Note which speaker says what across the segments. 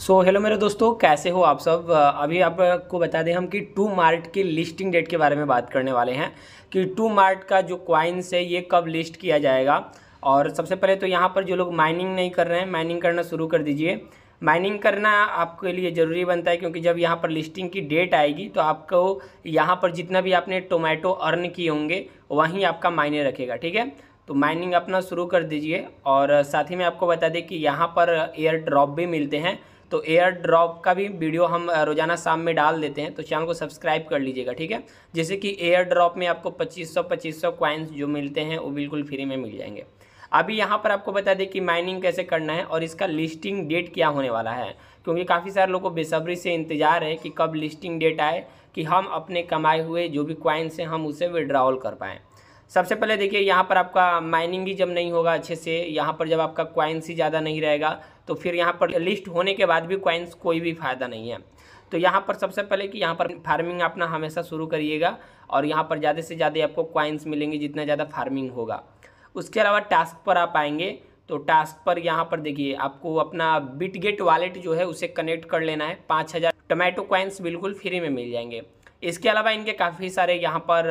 Speaker 1: सो so, hello मेरे दोस्तों कैसे हो आप सब अभी आपको बता दें हम कि टू मार्ट की लिस्टिंग डेट के बारे में बात करने वाले हैं कि टू मार्ट का जो क्वाइंस है ये कब लिस्ट किया जाएगा और सबसे पहले तो यहाँ पर जो लोग माइनिंग नहीं कर रहे हैं माइनिंग करना शुरू कर दीजिए माइनिंग करना आपके लिए ज़रूरी बनता है क्योंकि जब यहाँ पर लिस्टिंग की डेट आएगी तो आपको यहाँ पर जितना भी आपने टोमेटो अर्न किए होंगे वहीं आपका मायने रखेगा ठीक है तो माइनिंग अपना शुरू कर दीजिए और साथ ही में आपको बता दें कि यहाँ पर एयर ड्रॉप भी मिलते हैं तो एयर ड्रॉप का भी वीडियो हम रोज़ाना शाम में डाल देते हैं तो चैनल को सब्सक्राइब कर लीजिएगा ठीक है जैसे कि एयर ड्रॉप में आपको 2500 2500 क्वाइंस जो मिलते हैं वो बिल्कुल फ्री में मिल जाएंगे अभी यहाँ पर आपको बता दें कि माइनिंग कैसे करना है और इसका लिस्टिंग डेट क्या होने वाला है क्योंकि काफ़ी सारे लोगों को बेसब्री से इंतज़ार है कि कब लिस्टिंग डेट आए कि हम अपने कमाए हुए जो भी क्वाइंस हैं हम उसे विड्रॉल कर पाएँ सबसे पहले देखिए यहाँ पर आपका माइनिंग ही जब नहीं होगा अच्छे से यहाँ पर जब आपका क्वाइंस ही ज़्यादा नहीं रहेगा तो फिर यहाँ पर लिस्ट होने के बाद भी क्वाइंस कोई भी फ़ायदा नहीं है तो यहाँ पर सबसे पहले कि यहाँ पर फार्मिंग अपना हमेशा शुरू करिएगा और यहाँ पर ज़्यादा से ज़्यादा आपको कॉइन्स मिलेंगे जितना ज़्यादा फार्मिंग होगा उसके अलावा टास्क पर आप आएंगे तो टास्क पर यहाँ पर देखिए आपको अपना बिटगेट वॉलेट जो है उसे कनेक्ट कर लेना है पाँच हज़ार टोमेटो क्वाइंस बिल्कुल फ्री में मिल जाएंगे इसके अलावा इनके काफ़ी सारे यहाँ पर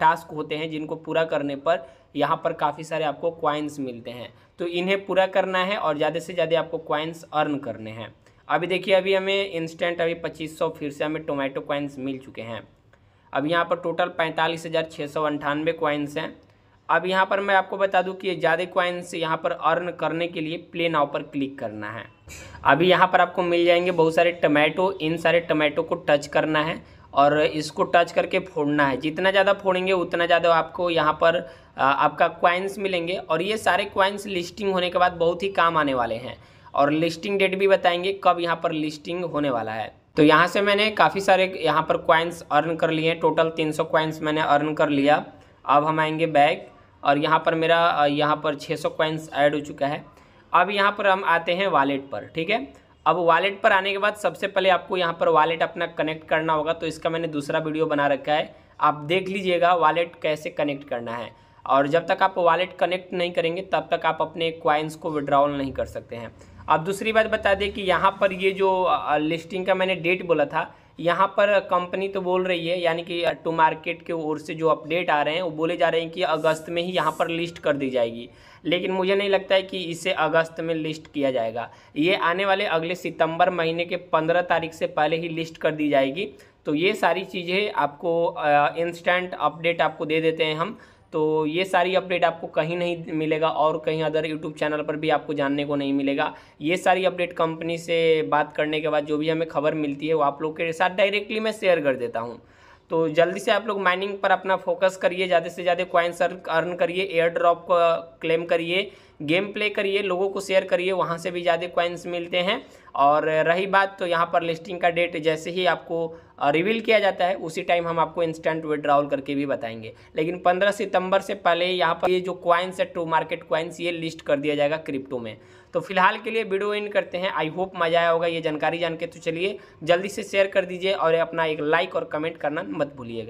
Speaker 1: टास्क होते हैं जिनको पूरा करने पर यहाँ पर काफ़ी सारे आपको क्वाइंस मिलते हैं तो इन्हें पूरा करना है और ज़्यादा से ज़्यादा आपको क्वाइंस अर्न करने हैं अभी देखिए अभी हमें इंस्टेंट अभी 2500 फिर से हमें टोमेटो क्वाइंस मिल चुके हैं अब यहाँ पर टोटल पैंतालीस हज़ार छः सौ अंठानवे क्वाइंस हैं अब यहाँ पर मैं आपको बता दूँ कि ज़्यादा क्वाइंस यहाँ पर अर्न करने के लिए प्ले नाव पर क्लिक करना है अभी यहाँ पर आपको मिल जाएंगे बहुत सारे टमाटो इन सारे टमाटो को टच करना है और इसको टच करके फोड़ना है जितना ज़्यादा फोड़ेंगे उतना ज़्यादा आपको यहाँ पर आपका क्वाइंस मिलेंगे और ये सारे क्वाइंस लिस्टिंग होने के बाद बहुत ही काम आने वाले हैं और लिस्टिंग डेट भी बताएंगे कब यहाँ पर लिस्टिंग होने वाला है तो यहाँ से मैंने काफ़ी सारे यहाँ पर क्वाइंस अर्न कर लिए टोटल तीन सौ क्वाइंस मैंने अर्न कर लिया अब हम आएँगे बैग और यहाँ पर मेरा यहाँ पर छः सौ क्वाइंस ऐड हो चुका है अब यहाँ पर हम आते हैं वॉलेट पर ठीक है अब वॉलेट पर आने के बाद सबसे पहले आपको यहाँ पर वॉलेट अपना कनेक्ट करना होगा तो इसका मैंने दूसरा वीडियो बना रखा है आप देख लीजिएगा वॉलेट कैसे कनेक्ट करना है और जब तक आप वॉलेट कनेक्ट नहीं करेंगे तब तक आप अपने क्वाइंस को विड्रॉल नहीं कर सकते हैं अब दूसरी बात बता दें कि यहाँ पर ये जो लिस्टिंग का मैंने डेट बोला था यहाँ पर कंपनी तो बोल रही है यानी कि टू मार्केट के ओर से जो अपडेट आ रहे हैं वो बोले जा रहे हैं कि अगस्त में ही यहाँ पर लिस्ट कर दी जाएगी लेकिन मुझे नहीं लगता है कि इसे अगस्त में लिस्ट किया जाएगा ये आने वाले अगले सितंबर महीने के पंद्रह तारीख से पहले ही लिस्ट कर दी जाएगी तो ये सारी चीज़ें आपको इंस्टेंट अपडेट आपको दे देते हैं हम तो ये सारी अपडेट आपको कहीं नहीं मिलेगा और कहीं अदर यूट्यूब चैनल पर भी आपको जानने को नहीं मिलेगा ये सारी अपडेट कंपनी से बात करने के बाद जो भी हमें खबर मिलती है वो आप लोग के साथ डायरेक्टली मैं शेयर कर देता हूँ तो जल्दी से आप लोग माइनिंग पर अपना फोकस करिए ज़्यादा से ज़्यादा क्वाइंस अर्न करिए एयर ड्रॉप क्लेम करिए गेम प्ले करिए लोगों को शेयर करिए वहाँ से भी ज़्यादा कॉइन्स मिलते हैं और रही बात तो यहाँ पर लिस्टिंग का डेट जैसे ही आपको रिवील किया जाता है उसी टाइम हम आपको इंस्टेंट विड्रॉल करके भी बताएंगे लेकिन 15 सितंबर से पहले यहाँ पर ये जो क्वाइंस है टू मार्केट क्वाइंस ये लिस्ट कर दिया जाएगा क्रिप्टो में तो फिलहाल के लिए वीडियो इन करते हैं आई होप मजा आया होगा ये जानकारी जान के तो चलिए जल्दी से शेयर कर दीजिए और अपना एक लाइक और कमेंट करना मत भूलिएगा